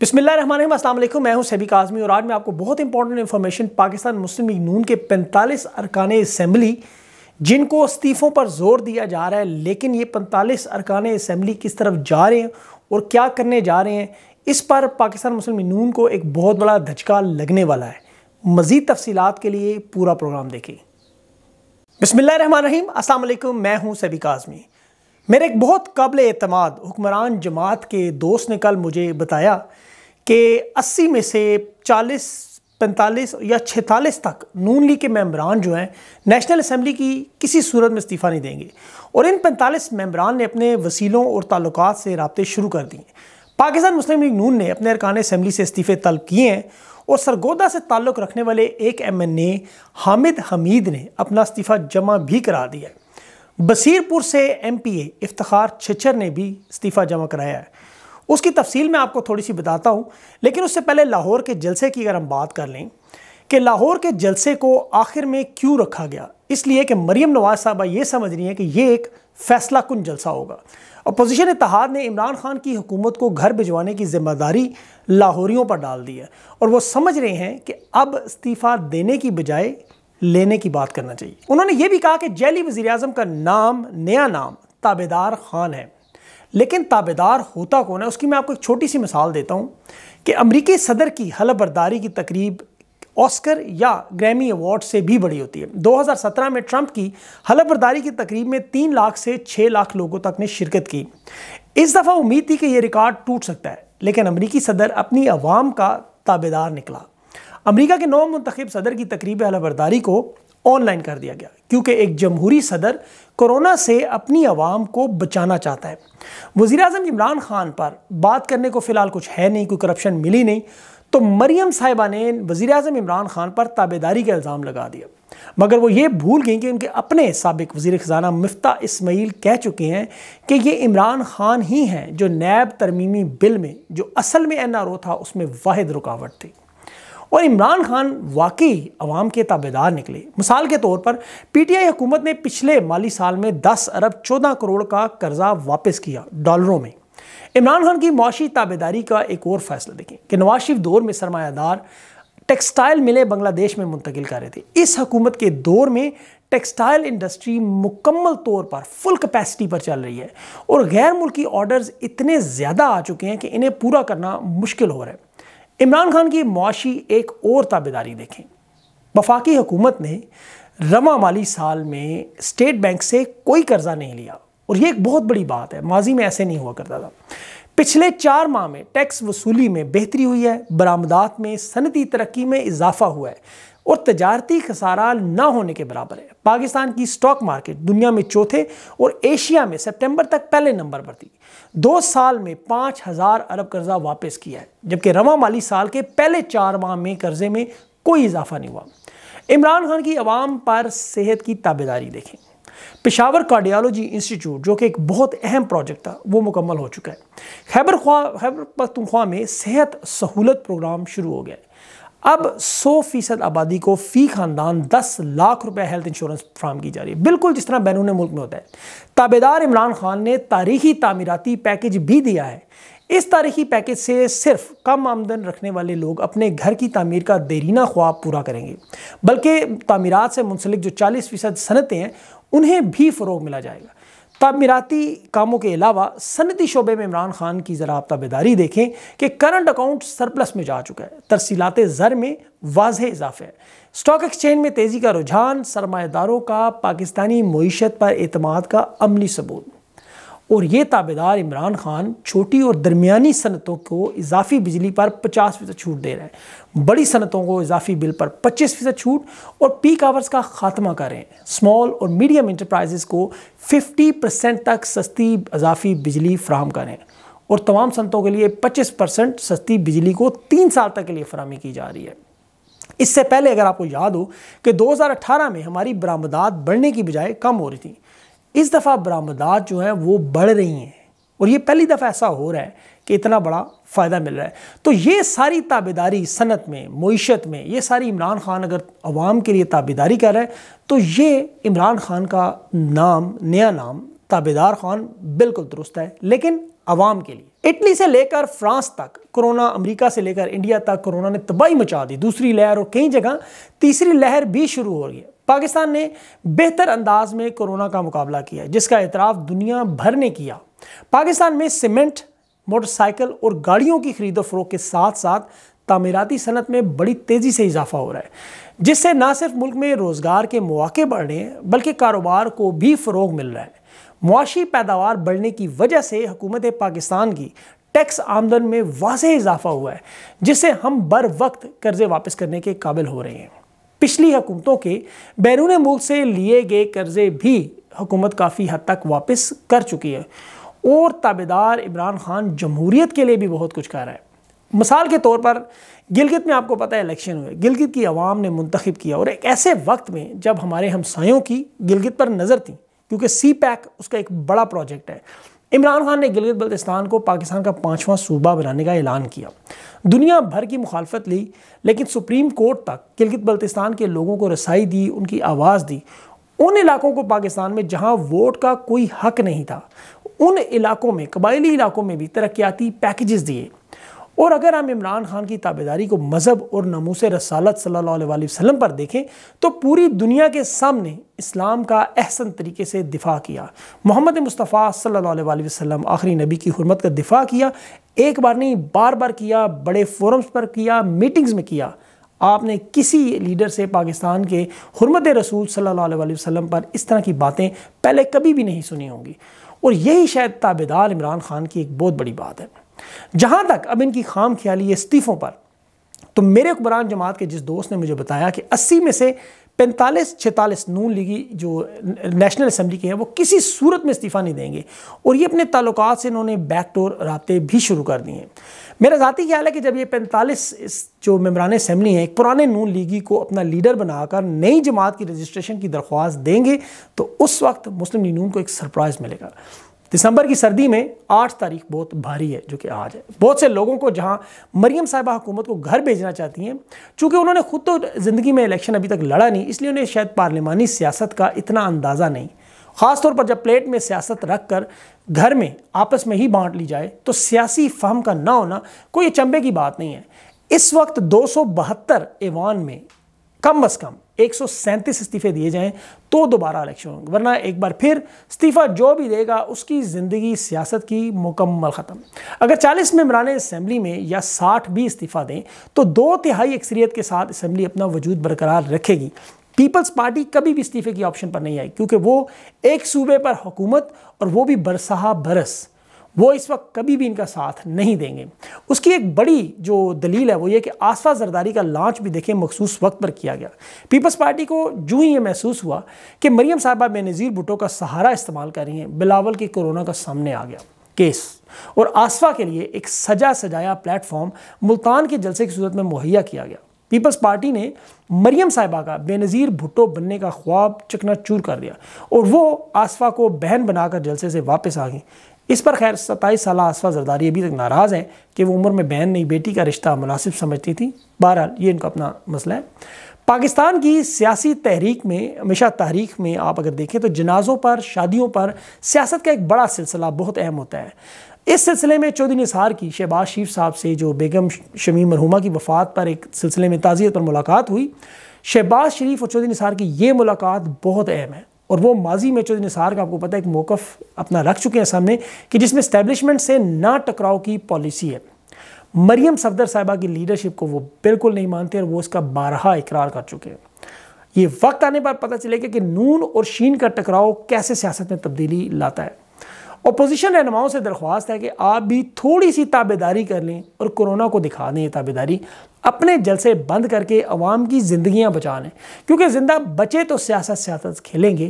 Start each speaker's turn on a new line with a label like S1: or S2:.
S1: बिस्मिल्लाम असल मैं हूं सैबिक आज़मी और आज मैं आपको बहुत इंपॉर्टेंट इन्फॉर्मेशन पाकिस्तान मुस्लिम नून के 45 अरकान इसम्बली जिनको इस्तीफ़ों पर जोर दिया जा रहा है लेकिन ये 45 अरकान इसम्बली किस तरफ जा रहे हैं और क्या करने जा रहे हैं इस पर पाकिस्तान मुस्लिम नून को एक बहुत बड़ा धचका लगने वाला है मज़ीद तफसीत के लिए पूरा प्रोग्राम देखें बिसमिल्ल रहीम असल मैं हूँ सैबिक आज़मी मेरे एक बहुत काबिल अतमाद हुक्मरान जमात के दोस्त ने कल मुझे बताया कि 80 में से 40 पैंतालीस या छतालीस तक नून लीग के मेम्बरान जो हैं नेशनल असम्बली की किसी सूरत में इस्तीफ़ा नहीं देंगे और इन पैंतालीस मेम्बरान ने अपने वसीलों और ताल्लुक से रबते शुरू कर दिए पाकिस्तान मुस्लिम लीग नून ने अपने अरकान असम्बली से इस्तीफ़े तलब किए हैं और सरगोदा से ताल्लुक़ रखने वाले एक M N A Hamid Hameed ने अपना इस्तीफ़ा जमा भी करा दिया है बसीरपुर से एम पी ए इफ्तार छचर ने भी इस्तीफ़ा जमा कराया है उसकी तफसील मैं आपको थोड़ी सी बताता हूँ लेकिन उससे पहले लाहौर के जलसे की अगर हम बात कर लें कि लाहौर के जलसे को आखिर में क्यों रखा गया इसलिए कि मरीम नवाज साहबा ये समझ रही हैं कि ये एक फैसला कुन जलसा होगा अपोजिशन इतिहाद ने इमरान खान की हुकूमत को घर भिजवाने की जिम्मेदारी लाहौरियों पर डाल दी है और वो समझ रहे हैं कि अब इस्तीफ़ा देने की बजाय लेने की बात करना चाहिए उन्होंने ये भी कहा कि जैली वज़ी अजम का नाम नया नाम ताबेदार खान है लेकिन ताबेदार होता कौन है उसकी मैं आपको एक छोटी सी मिसाल देता हूँ कि अमरीकी सदर की हलफबरदारी की तकरीब ऑस्कर या ग्रैमी अवार्ड से भी बड़ी होती है 2017 में ट्रंप की हलफबरदारी की तकरीब में तीन लाख से छः लाख लोगों तक ने शिरकत की इस दफ़ा उम्मीद थी कि यह रिकॉर्ड टूट सकता है लेकिन अमरीकी सदर अपनी आवाम का ताबेदार निकला अमरीका के नौ मंतखब सदर की तकरीब अलबरदारी को ऑनलाइन कर दिया गया क्योंकि एक जमहूरी सदर कोरोना से अपनी आवाम को बचाना चाहता है वज़ी अजम इमरान खान पर बात करने को फ़िलहाल कुछ है नहीं कोई करप्शन मिली नहीं तो मरीम साहिबा ने वज़ी अजम इमरान खान पर ताबेदारी का इल्ज़ाम लगा दिया मगर वो ये भूल गई कि उनके अपने सबक वजीर ख़जाना मफ्ता इसमाइल कह चुके हैं कि ये इमरान खान ही हैं जो नैब तरमीमी बिल में जो असल में एन आर ओ था उसमें वाद रुकावट थी और इमरान खान वाकई अवाम के ताबेदार निकले मिसाल के तौर पर पीटीआई हुकूमत ने पिछले माली साल में 10 अरब 14 करोड़ का कर्जा वापस किया डॉलरों में इमरान खान की मुआशी ताबेदारी का एक और फैसला देखें कि नवाज शरीफ दौर में सरमायादार टेक्सटाइल मिले बांग्लादेश में मुंतकिल कर रहे थे इस हकूमत के दौर में टेक्सटाइल इंडस्ट्री मुकम्मल तौर पर फुल कैपेसिटी पर चल रही है और गैर मुल्की ऑर्डर्स इतने ज़्यादा आ चुके हैं कि इन्हें पूरा करना मुश्किल हो रहा है इमरान खान की मुआशी एक और ताबेदारी देखें वफाकी हुकूमत ने रवा माली साल में स्टेट बैंक से कोई कर्जा नहीं लिया और ये एक बहुत बड़ी बात है माजी में ऐसे नहीं हुआ करता था पिछले चार माह में टैक्स वसूली में बेहतरी हुई है बरामदात में सनती तरक्की में इजाफा हुआ है और तजारती खसारा ना होने के बराबर है पाकिस्तान की स्टॉक मार्केट दुनिया में चौथे और एशिया में सितंबर तक पहले नंबर पर थी दो साल में पाँच हज़ार अरब कर्जा वापस किया है जबकि रवा माली साल के पहले चार माह में कर्जे में कोई इजाफा नहीं हुआ इमरान खान की आवाम पर सेहत की ताबेदारी देखें पेशावर कार्डियालॉजी इंस्टीट्यूट जो कि एक बहुत अहम प्रोजेक्ट था वो मुकम्मल हो चुका है खैबर ख्वा खैबर पख्तनख्वा में सेहत सहूलत प्रोग्राम शुरू हो गया है अब 100 फीसद आबादी को फ़ी खानदान 10 लाख रुपए हेल्थ इंश्योरेंस फ्राहम की जा रही है बिल्कुल जिस तरह बैरून मुल्क में होता है ताबेदार इमरान खान ने तारीखी तामीराती पैकेज भी दिया है इस तारीखी पैकेज से सिर्फ कम आमदन रखने वाले लोग अपने घर की तमीर का देरीना ख्वाब पूरा करेंगे बल्कि तमीरत से मुंसलिक जो 40 फ़ीसद सनतें हैं उन्हें भी फ़रोग मिला जाएगा तमीराती कामों के अलावा सनती शोबे में इमरान खान की ज़रा आप तबेदारी देखें कि करंट अकाउंट सरप्लस में जा चुका है तरसीलात ज़र में वाज इजाफे है स्टॉक एक्सचेंज में तेज़ी का रुझान सरमादारों का पाकिस्तानी मीशत पर अतमाद का अमली सबूत और ये ताबेदार इमरान खान छोटी और दरमिया सनतों को इजाफी बिजली पर 50 फ़ीसद छूट दे रहे हैं बड़ी सनतों को इजाफी बिल पर 25 फ़ीसद छूट और पीक आवर्स का खात्मा करें स्मॉल और मीडियम इंटरप्राइजेस को 50 परसेंट तक सस्ती इजाफी बिजली फ्राहम करें और तमाम सनतों के लिए 25 परसेंट सस्ती बिजली को तीन साल तक के लिए फरहमी की जा रही है इससे पहले अगर आपको याद हो कि 2018 में हमारी बरामदात बढ़ने की बजाय कम हो रही थी इस दफ़ा बरामदात जो हैं वो बढ़ रही हैं और ये पहली दफ़ा ऐसा हो रहा है कि इतना बड़ा फ़ायदा मिल रहा है तो ये सारी ताबेदारी सनत में मीशत में ये सारी इमरान खान अगर आवाम के लिए ताबेदारी कर रहा है तो ये इमरान खान का नाम नया नाम ताबेदार खान बिल्कुल दुरुस्त है लेकिन आवाम के लिए इटली से लेकर फ्रांस तक कोरोना अमेरिका से लेकर इंडिया तक कोरोना ने तबाही मचा दी दूसरी लहर और कई जगह तीसरी लहर भी शुरू हो गई पाकिस्तान ने बेहतर अंदाज में कोरोना का मुकाबला किया जिसका एतराफ़ दुनिया भर ने किया पाकिस्तान में सीमेंट मोटरसाइकिल और गाड़ियों की खरीदो फरोख के साथ साथ तमीराती सनत में बड़ी तेज़ी से इजाफा हो रहा है जिससे ना सिर्फ मुल्क में रोज़गार के मौके बढ़ रहे हैं बल्कि कारोबार को भी फ़रोग मिल रहा है मुआशी पैदावार बढ़ने की वजह से हुकूमत पाकिस्तान की टैक्स आमदन में वाज इजाफा हुआ है जिससे हम बर वक्त कर्ज़े वापस करने के काबिल हो रहे हैं पिछली हुकूमतों के बैरून मुल्क से लिए गए कर्जे भी हुकूमत काफ़ी हद तक वापस कर चुकी है और ताबेदार इमरान खान जमहूरीत के लिए भी बहुत कुछ कर रहा है मिसाल के तौर पर गिलगित में आपको पता है इलेक्शन हुए गिलगित की आवाम ने मंतखब किया और एक ऐसे वक्त में जब हमारे हमसायों की गिलगित पर नज़र थी क्योंकि सी पैक उसका एक बड़ा प्रोजेक्ट है इमरान खान ने गिलगित बल्तिस्तान को पाकिस्तान का पाँचवा सूबा बनाने का ऐलान किया दुनिया भर की मुखालफत ली लेकिन सुप्रीम कोर्ट तक गिलगित बल्तिस्तान के लोगों को रसाई दी उनकी आवाज़ दी उन इलाकों को पाकिस्तान में जहाँ वोट का कोई हक नहीं था उन इलाकों में कबायली इलाकों में भी तरक्याती पैकेजेस दिए और अगर हम इमरान खान की ताबेदारी को मज़हब और नमूस रसालत सल्ला अलैहि पर देखें तो पूरी दुनिया के सामने इस्लाम का अहसन तरीके से दिफा किया मोहम्मद मुस्तफ़ा सल्ला अलैहि आखिरी नबी की हरमत का दिफा किया एक बार नहीं बार बार किया बड़े फोरम्स पर किया मीटिंग्स में किया आपने किसी लीडर से पाकिस्तान के हरमत रसूल सल्ला अलैहि पर इस तरह की बातें पहले कभी भी नहीं सुनी होंगी और यही शायद ताबेदार इमरान खान की एक बहुत बड़ी बात है जहां तक अब इनकी खाम ख्याली इस्तीफ़ों पर तो मेरे हुक्मरान जमात के जिस दोस्त ने मुझे बताया कि अस्सी में से पैंतालीस छतालीस नून लीगी जो नेशनल असम्बली के हैं वो किसी सूरत में इस्तीफ़ा नहीं देंगे और ये अपने ताल्लुक से इन्होंने बैक डोर रबते भी शुरू कर दिए हैं मेरा ज़ाती ख्याल है कि जब ये पैंतालीस जो मम्बरान असम्बली हैं एक पुराने नून लीगी को अपना लीडर बनाकर नई जमात की रजिस्ट्रेशन की दरख्वास्त देंगे तो उस वक्त मुस्लिम लीग नून को एक सरप्राइज़ मिलेगा दिसंबर की सर्दी में आठ तारीख बहुत भारी है जो कि आज है बहुत से लोगों को जहां मरियम साहिबा हुकूमत को घर भेजना चाहती हैं चूँकि उन्होंने खुद तो ज़िंदगी में इलेक्शन अभी तक लड़ा नहीं इसलिए उन्हें शायद पार्लिमानी सियासत का इतना अंदाज़ा नहीं ख़ासतौर पर जब प्लेट में सियासत रख कर घर में आपस में ही बांट ली जाए तो सियासी फहम का ना होना कोई अचंभे की बात नहीं है इस वक्त दो ऐवान में कम अज कम एक इस्तीफे दिए जाएं तो दोबारा इलेक्शन होंगे वरना एक बार फिर इस्तीफ़ा जो भी देगा उसकी ज़िंदगी सियासत की मुकम्मल ख़त्म अगर 40 मम्बरान असम्बली में या 60 भी इस्तीफ़ा दें तो दो तिहाई अक्सरियत के साथ इसम्बली अपना वजूद बरकरार रखेगी पीपल्स पार्टी कभी भी इस्तीफ़े की ऑप्शन पर नहीं आई क्योंकि वो एक सूबे पर हुकूमत और वो भी बरसहा बरस वो इस वक्त कभी भी इनका साथ नहीं देंगे उसकी एक बड़ी जो दलील है वो ये कि आसफा जरदारी का लॉन्च भी देखें मखसूस वक्त पर किया गया पीपल्स पार्टी को जूँ ही ये महसूस हुआ कि मरीम साहबा बेनज़ीर भुटो का सहारा इस्तेमाल कर रही हैं बिलावल की कोरोना का सामने आ गया केस और आसफा के लिए एक सजा सजाया प्लेटफॉर्म मुल्तान के जलसे की सूरत में मुहैया किया गया पीपल्स पार्टी ने मरियम साहिबा का बेनज़ीर भुट्टो बनने का ख्वाब चकनाचूर कर दिया और वो आसफा को बहन बनाकर जलसे से वापस आ गई इस पर खैर सत्ताईस साल आसफा जरदारी अभी तक नाराज़ हैं कि वो उम्र में बहन नहीं बेटी का रिश्ता मुनासिब समझती थी बहरहाल ये इनका अपना मसला है पाकिस्तान की सियासी तहरीक में हमेशा तारीख में आप अगर देखें तो जनाज़ों पर शादियों पर सियासत का एक बड़ा सिलसिला बहुत अहम होता है इस सिलसिले में चौधरी निसार की शहबाज शरीफ साहब से जो बेगम शमी मरहुमा की वफ़ात पर एक सिलसिले में ताज़ियत पर मुलाकात हुई शहबाज शरीफ और चौधरी निसार की ये मुलाकात बहुत अहम है और वो माजी में चौधरी निसार का आपको पता है एक मौकफ अपना रख चुके हैं सामने कि जिसमें इस्टेब्लिशमेंट से ना टकराव की पॉलिसी है मरियम सफदर साहिबा की लीडरशिप को वो बिल्कुल नहीं मानते और वो इसका बारहा इकरार कर चुके हैं ये वक्त आने पर पता चलेगा कि नून और शीन का टकराव कैसे सियासत में तब्दीली लाता है अपोजिशन रहनुमाओं से दरख्वास्त है कि आप भी थोड़ी सी ताबेदारी कर लें और कोरोना को दिखा दें ये ताबेदारी अपने जलसे बंद करके अवाम की जिंदगियां बचा लें क्योंकि जिंदा बचे तो सियासत सियासत खेलेंगे